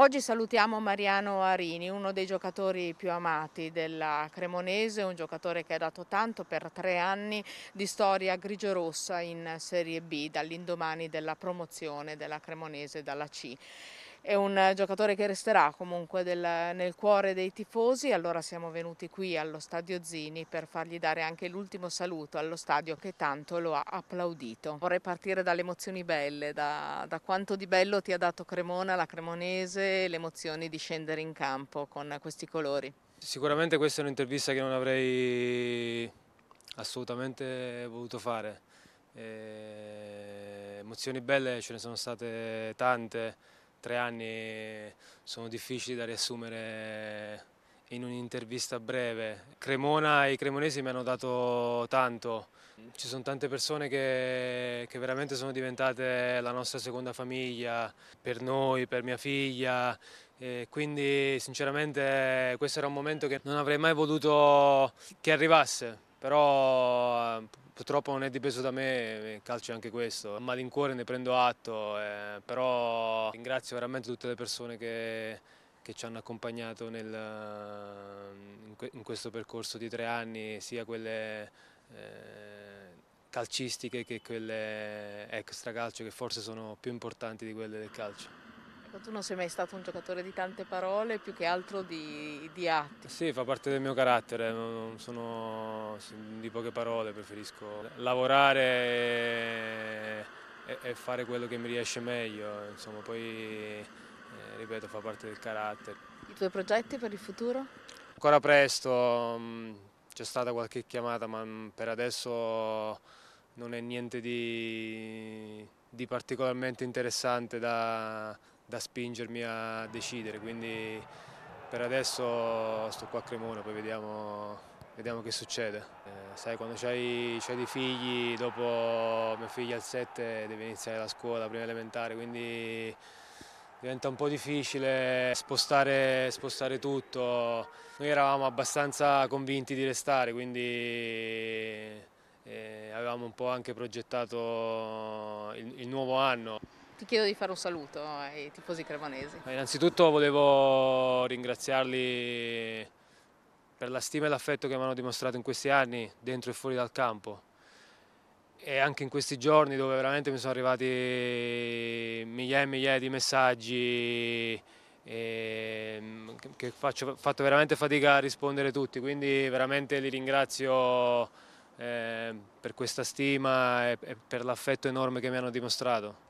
Oggi salutiamo Mariano Arini, uno dei giocatori più amati della Cremonese, un giocatore che ha dato tanto per tre anni di storia grigio-rossa in Serie B, dall'indomani della promozione della Cremonese dalla C è un giocatore che resterà comunque del, nel cuore dei tifosi, allora siamo venuti qui allo Stadio Zini per fargli dare anche l'ultimo saluto allo stadio che tanto lo ha applaudito. Vorrei partire dalle emozioni belle, da, da quanto di bello ti ha dato Cremona, la Cremonese, le emozioni di scendere in campo con questi colori. Sicuramente questa è un'intervista che non avrei assolutamente voluto fare. E... Eh, emozioni belle ce ne sono state tante tre anni sono difficili da riassumere in un'intervista breve. Cremona e i cremonesi mi hanno dato tanto, mm. ci sono tante persone che, che, veramente sono diventate la nostra seconda famiglia, per noi, per mia figlia, e quindi sinceramente questo era un momento che non avrei mai voluto che arrivasse però purtroppo non è dipeso da me, il eh, calcio è anche questo, a malincuore ne prendo atto, eh, però ringrazio veramente tutte le persone che, che ci hanno accompagnato nel, eh, in, que, in, questo percorso di tre anni, sia quelle eh, calcistiche che quelle extra calcio che forse sono più importanti di quelle del calcio. Ecco, tu non sei mai stato un giocatore di tante parole, più che altro di, di atti. Sì, fa parte del mio carattere, non sono di poche parole, preferisco lavorare e, e fare quello che mi riesce meglio, insomma, poi, eh, ripeto, fa parte del carattere. I tuoi progetti per il futuro? Ancora presto, mm, c'è stata qualche chiamata, ma mm, per adesso non è niente di, di particolarmente interessante da, da spingermi a decidere, quindi per adesso sto qua a Cremona, poi vediamo, vediamo che succede. Eh, sai, quando c'hai dei figli, dopo mio figlio al 7 deve iniziare la scuola, prima elementare, quindi diventa un po' difficile spostare, spostare, tutto. Noi eravamo abbastanza convinti di restare, quindi eh, avevamo un po' anche progettato il, il nuovo anno ti chiedo di fare un saluto ai tifosi cremonesi. Innanzitutto volevo ringraziarli per la stima e l'affetto che mi hanno dimostrato in questi anni, dentro e fuori dal campo. E anche in questi giorni dove veramente mi sono arrivati migliaia e migliaia di messaggi ehm, che faccio, fatto veramente fatica a rispondere tutti, quindi veramente li ringrazio eh, per questa stima e, e per l'affetto enorme che mi hanno dimostrato.